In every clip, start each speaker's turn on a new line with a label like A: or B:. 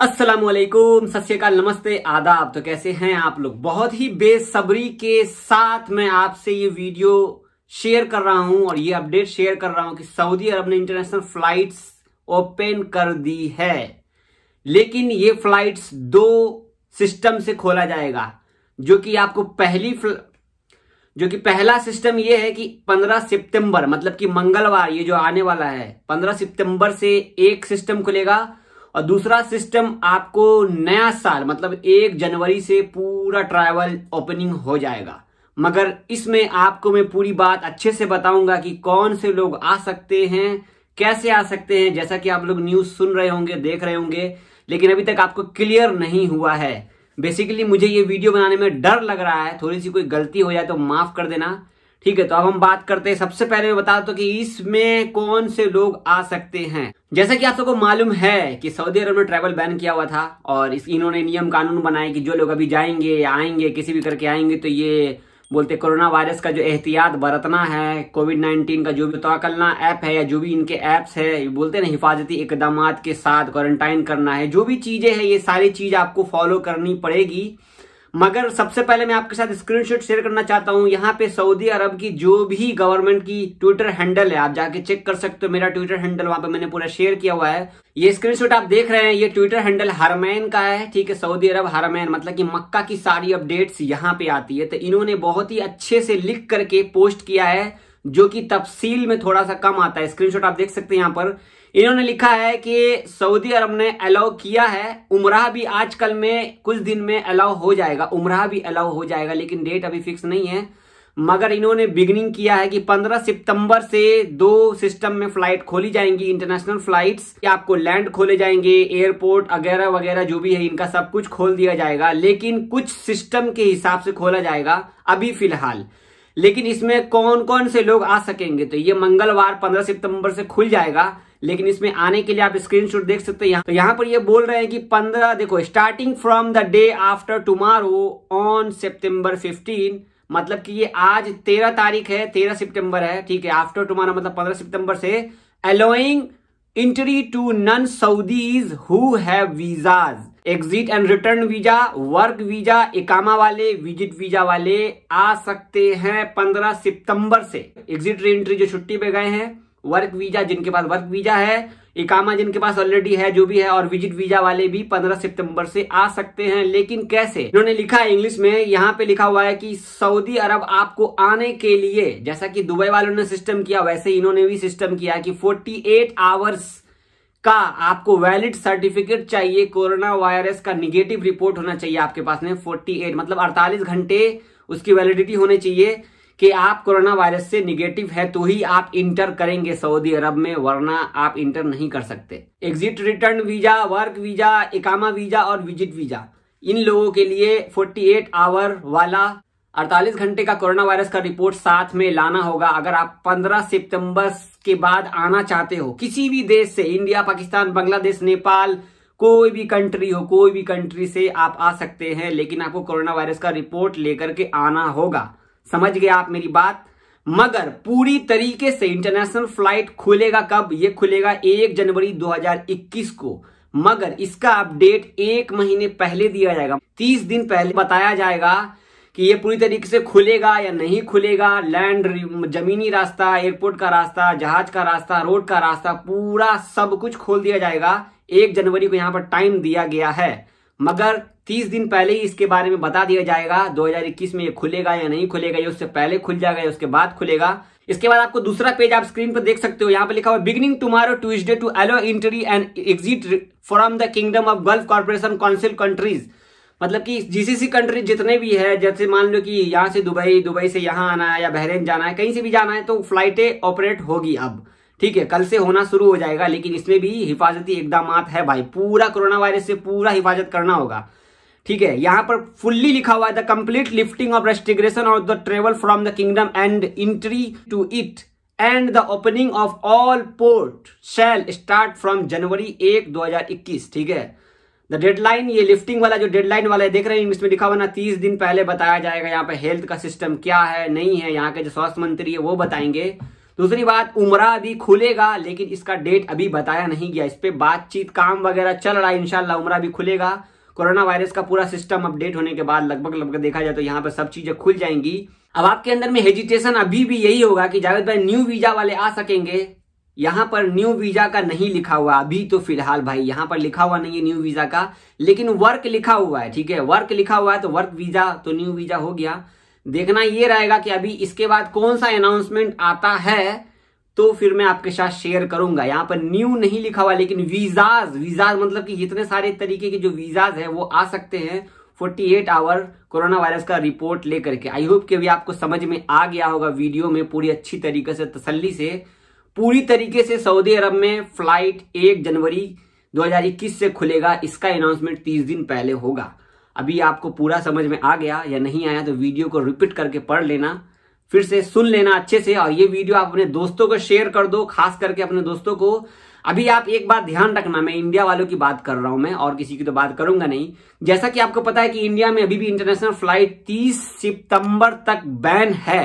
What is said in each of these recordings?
A: असलम सत्यकाल नमस्ते आदाब तो कैसे हैं आप लोग बहुत ही बेसब्री के साथ मैं आपसे ये वीडियो शेयर कर रहा हूं और ये अपडेट शेयर कर रहा हूं कि सऊदी अरब ने इंटरनेशनल फ्लाइट्स ओपन कर दी है लेकिन ये फ्लाइट्स दो सिस्टम से खोला जाएगा जो कि आपको पहली जो कि पहला सिस्टम ये है कि 15 सितंबर मतलब कि मंगलवार ये जो आने वाला है 15 सितंबर से एक सिस्टम खुलेगा और दूसरा सिस्टम आपको नया साल मतलब एक जनवरी से पूरा ट्रैवल ओपनिंग हो जाएगा मगर इसमें आपको मैं पूरी बात अच्छे से बताऊंगा कि कौन से लोग आ सकते हैं कैसे आ सकते हैं जैसा कि आप लोग न्यूज सुन रहे होंगे देख रहे होंगे लेकिन अभी तक आपको क्लियर नहीं हुआ है बेसिकली मुझे ये वीडियो बनाने में डर लग रहा है थोड़ी सी कोई गलती हो जाए तो माफ़ कर देना ठीक है तो अब हम बात करते हैं सबसे पहले मैं बता दो कि इसमें कौन से लोग आ सकते हैं जैसा कि आप सबको मालूम है कि सऊदी अरब ने ट्रैवल बैन किया हुआ था और इस इन्होंने नियम कानून बनाए कि जो लोग अभी जाएंगे आएंगे किसी भी करके आएंगे तो ये बोलते कोरोना वायरस का जो एहतियात बरतना है कोविड नाइन्टीन का जो भी तोकलना ऐप है या जो भी इनके ऐप्स है बोलते ना हिफाजती इकदाम के साथ क्वारंटाइन करना है जो भी चीज़ें हैं ये सारी चीज़ आपको फॉलो करनी पड़ेगी मगर सबसे पहले मैं आपके साथ स्क्रीनशॉट शेयर करना चाहता हूं यहाँ पे सऊदी अरब की जो भी गवर्नमेंट की ट्विटर हैंडल है आप जाके चेक कर सकते हो मेरा ट्विटर हैंडल वहां पे मैंने पूरा शेयर किया हुआ है ये स्क्रीनशॉट आप देख रहे हैं ये ट्विटर हैंडल हरमैन का है ठीक है सऊदी अरब हरमैन मतलब कि मक्का की सारी अपडेट्स यहाँ पे आती है तो इन्होंने बहुत ही अच्छे से लिख करके पोस्ट किया है जो कि तफसील में थोड़ा सा कम आता है स्क्रीनशॉट आप देख सकते हैं यहां पर इन्होंने लिखा है कि सऊदी अरब ने अलाउ किया है उमराह भी आजकल में कुछ दिन में अलाउ हो जाएगा उमराह भी अलाउ हो जाएगा लेकिन डेट अभी फिक्स नहीं है मगर इन्होंने बिगनिंग किया है कि 15 सितंबर से दो सिस्टम में फ्लाइट खोली जाएंगी इंटरनेशनल फ्लाइट्स आपको लैंड खोले जाएंगे एयरपोर्ट वगैरह वगैरह जो भी है इनका सब कुछ खोल दिया जाएगा लेकिन कुछ सिस्टम के हिसाब से खोला जाएगा अभी फिलहाल लेकिन इसमें कौन कौन से लोग आ सकेंगे तो ये मंगलवार 15 सितंबर से खुल जाएगा लेकिन इसमें आने के लिए आप स्क्रीनशॉट देख सकते हैं यहाँ तो यहाँ पर ये बोल रहे हैं कि 15 देखो starting from the day after tomorrow on सितंबर 15 मतलब कि ये आज 13 तारीख है 13 सितंबर है ठीक है आफ्टर टुमारो मतलब 15 सितंबर से allowing entry to non Saudis who have visas exit and return visa work visa इकामा वाले विजिट वीजा वाले आ सकते हैं 15 सितंबर से एग्जिट एंट्री जो छुट्टी पे गए हैं वर्क वीजा जिनके पास वर्क वीजा है इकामा जिनके पास ऑलरेडी है जो भी है और विजिट वीजा वाले भी 15 सितंबर से आ सकते हैं लेकिन कैसे इन्होंने लिखा है इंग्लिश में यहाँ पे लिखा हुआ है कि सऊदी अरब आपको आने के लिए जैसा कि दुबई वालों ने सिस्टम किया वैसे इन्होंने भी सिस्टम किया कि 48 आवर्स का आपको वैलिड सर्टिफिकेट चाहिए कोरोना वायरस का निगेटिव रिपोर्ट होना चाहिए आपके पास में एट मतलब अड़तालीस घंटे उसकी वैलिडिटी होनी चाहिए कि आप कोरोना वायरस से निगेटिव है तो ही आप इंटर करेंगे सऊदी अरब में वरना आप इंटर नहीं कर सकते exit return visa work visa इकामा वीजा और विजिट वीजा इन लोगों के लिए 48 आवर वाला 48 घंटे का कोरोना वायरस का रिपोर्ट साथ में लाना होगा अगर आप 15 सितंबर के बाद आना चाहते हो किसी भी देश से इंडिया पाकिस्तान बांग्लादेश नेपाल कोई भी कंट्री हो कोई भी कंट्री से आप आ सकते हैं लेकिन आपको कोरोना वायरस का रिपोर्ट लेकर के आना होगा समझ गए आप मेरी बात मगर पूरी तरीके से इंटरनेशनल फ्लाइट खुलेगा कब ये खुलेगा एक जनवरी 2021 को मगर इसका अपडेट एक महीने पहले दिया जाएगा तीस दिन पहले बताया जाएगा कि ये पूरी तरीके से खुलेगा या नहीं खुलेगा लैंड जमीनी रास्ता एयरपोर्ट का रास्ता जहाज का रास्ता रोड का रास्ता पूरा सब कुछ खोल दिया जाएगा एक जनवरी को यहाँ पर टाइम दिया गया है मगर तीस दिन पहले ही इसके बारे में बता दिया जाएगा 2021 में ये खुलेगा या नहीं खुलेगा ये उससे पहले खुल जाएगा या उसके बाद खुलेगा इसके बाद आपको दूसरा पेज आप स्क्रीन पर देख सकते हो यहाँ पे लिखा हुआ beginning tomorrow Tuesday to allow entry and exit from the kingdom of gulf corporation council countries मतलब कि जीसीसी कंट्री जितने भी है जैसे मान लो कि यहाँ से दुबई दुबई से यहाँ आना है या बहरेन जाना है कहीं से भी जाना है तो फ्लाइटें ऑपरेट होगी अब ठीक है कल से होना शुरू हो जाएगा लेकिन इसमें भी हिफाजती इकदाम है भाई पूरा कोरोना वायरस से पूरा हिफाजत करना होगा ठीक है यहाँ पर फुल्ली लिखा हुआ है the complete lifting of restrictions of the travel from the kingdom and entry to it and the opening of all port shall start from जनवरी एक दो ठीक है द डेडलाइन ये लिफ्टिंग वाला जो डेडलाइन वाला है देख रहे हैं इसमें लिखा हुआ ना तीस दिन पहले बताया जाएगा यहाँ पे हेल्थ का सिस्टम क्या है नहीं है यहाँ के जो स्वास्थ्य मंत्री है वो बताएंगे दूसरी बात उमरा अभी खुलेगा लेकिन इसका डेट अभी बताया नहीं गया इस पर बातचीत काम वगैरह चल रहा है इनशाला उमरा भी खुलेगा कोरोना वायरस का पूरा सिस्टम अपडेट होने के बाद लगभग लगभग देखा जाए तो यहाँ पर सब चीजें खुल जाएंगी अब आपके अंदर में हेजिटेशन अभी भी यही होगा कि जावेद भाई न्यू वीजा वाले आ सकेंगे यहाँ पर न्यू वीजा का नहीं लिखा हुआ अभी तो फिलहाल भाई यहाँ पर लिखा हुआ नहीं है न्यू वीजा का लेकिन वर्क लिखा हुआ है ठीक है वर्क लिखा हुआ है तो वर्क वीजा तो न्यू वीजा हो गया देखना ये रहेगा कि अभी इसके बाद कौन सा अनाउंसमेंट आता है तो फिर मैं आपके साथ शेयर करूंगा यहाँ पर न्यू नहीं लिखा हुआ लेकिन वीजाज वीजाज मतलब कि इतने सारे तरीके के जो वीजाज है वो आ सकते हैं 48 आवर कोरोना वायरस का रिपोर्ट लेकर के आई होप कि अभी आपको समझ में आ गया होगा वीडियो में पूरी अच्छी तरीके से तसल्ली से पूरी तरीके से सऊदी अरब में फ्लाइट एक जनवरी 2021 से खुलेगा इसका अनाउंसमेंट 30 दिन पहले होगा अभी आपको पूरा समझ में आ गया या नहीं आया तो वीडियो को रिपीट करके पढ़ लेना फिर से सुन लेना अच्छे से और ये वीडियो आप अपने दोस्तों को शेयर कर दो खास करके अपने दोस्तों को अभी आप एक बात ध्यान रखना मैं इंडिया वालों की बात कर रहा हूं मैं और किसी की तो बात करूंगा नहीं जैसा कि आपको पता है कि इंडिया में अभी भी इंटरनेशनल फ्लाइट 30 सितंबर तक बैन है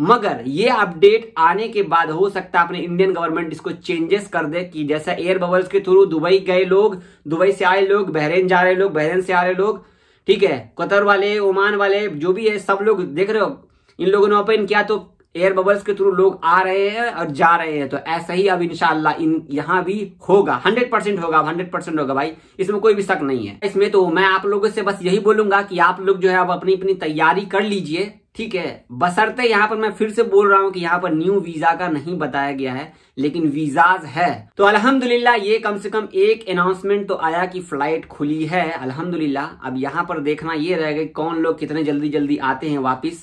A: मगर ये अपडेट आने के बाद हो सकता है अपने इंडियन गवर्नमेंट इसको चेंजेस कर दे कि जैसा एयर बबल्स के थ्रू दुबई गए लोग दुबई से आए लोग बहरेन जा रहे लोग बहरेन से आ रहे लोग ठीक है कतर वाले ओमान वाले जो भी है सब लोग देख रहे हो इन लोगों ने ओपन किया तो एयर बबल्स के थ्रू लोग आ रहे हैं और जा रहे हैं तो ऐसा ही अब इनशाला इन यहाँ भी होगा हंड्रेड परसेंट होगा हंड्रेड परसेंट होगा भाई इसमें कोई भी शक नहीं है इसमें तो मैं आप लोगों से बस यही बोलूंगा कि आप लोग जो है अब अपनी अपनी तैयारी कर लीजिए ठीक है बसरते यहाँ पर मैं फिर से बोल रहा हूँ कि यहाँ पर न्यू वीजा का नहीं बताया गया है लेकिन वीजाज है तो अल्हम्दुलिल्लाह ये कम से कम एक अनाउंसमेंट तो आया कि फ्लाइट खुली है अल्हम्दुलिल्लाह अब यहाँ पर देखना ये रहेगा कि कौन लोग कितने जल्दी जल्दी आते हैं वापिस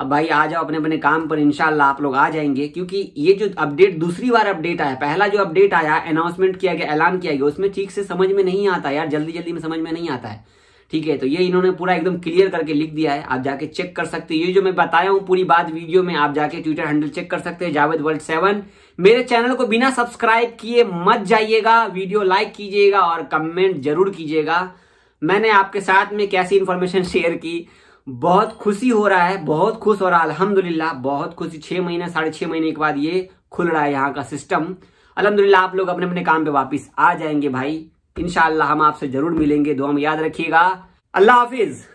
A: अब भाई आ जाओ अपने अपने काम पर इनशाला आप लोग आ जाएंगे क्योंकि ये जो अपडेट दूसरी बार अपडेट आया पहला जो अपडेट आया अनाउंसमेंट किया गया ऐलान किया गया उसमें ठीक से समझ में नहीं आता यार जल्दी जल्दी में समझ में नहीं आता है ठीक है तो ये इन्होंने पूरा एकदम क्लियर करके लिख दिया है आप जाके चेक कर सकते हैं ये जो मैं बताया हूँ पूरी बात वीडियो में आप जाके ट्विटर हैंडल चेक कर सकते हैं जावेद वर्ल्ड सेवन मेरे चैनल को बिना सब्सक्राइब किए मत जाइएगा वीडियो लाइक कीजिएगा और कमेंट जरूर कीजिएगा मैंने आपके साथ में कैसी इन्फॉर्मेशन शेयर की बहुत खुशी हो रहा है बहुत खुश हो रहा है अलहमदुल्ला बहुत खुशी छह महीने साढ़े छह महीने के बाद ये खुल रहा है यहाँ का सिस्टम अलहमदुल्ला आप लोग अपने अपने काम पे वापस आ जाएंगे भाई इनशाला हम आपसे जरूर मिलेंगे दो हम याद रखिएगा अल्लाह हाफिज़